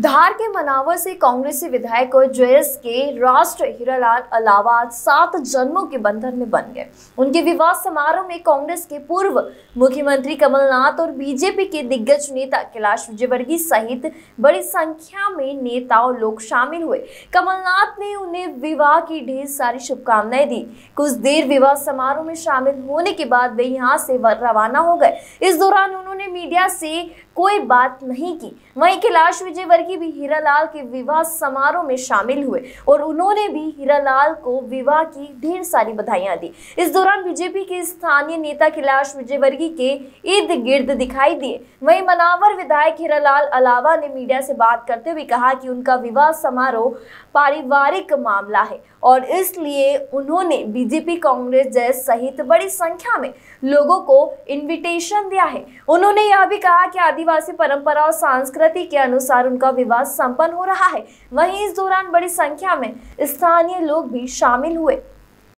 धार के मनावर से कांग्रेसी विधायक जेएस के राष्ट्र हीरालाल अलावा सात जन्मों के बंधन में बन गए उनके विवाह समारोह में कांग्रेस के पूर्व मुख्यमंत्री कमलनाथ और बीजेपी के दिग्गज नेता कैलाश विजयवर्गीय सहित बड़ी संख्या में नेता और लोग शामिल हुए कमलनाथ ने उन्हें विवाह की ढेर सारी शुभकामनाएं दी कुछ देर विवाह समारोह में शामिल होने के बाद वे यहाँ से रवाना हो गए इस दौरान उन्होंने उन्होंने मीडिया से कोई बात नहीं की वहीं कैलाश विजयवर्गीय भी हीरालाल के विवाह समारोह में शामिल हुए और उन्होंने भी हीरालाल को विवाह की ढेर सारी बधाइयां दी इस दौरान बीजेपी के स्थानीय नेता कैलाश विजयवर्गीय के इर्द गिर्द दिखाई दिए वहीं मनावर विधायक हीरालाल अलावा ने मीडिया से बात करते हुए कहा कि उनका विवाह समारोह पारिवारिक मामला है और इसलिए उन्होंने बीजेपी कांग्रेस जैस सहित बड़ी संख्या में लोगों को इनविटेशन दिया है उन्होंने यह भी कहा कि आदिवासी परंपरा और संस्कृति के अनुसार उनका विवाह संपन्न हो रहा है वहीं इस दौरान बड़ी संख्या में स्थानीय लोग भी शामिल हुए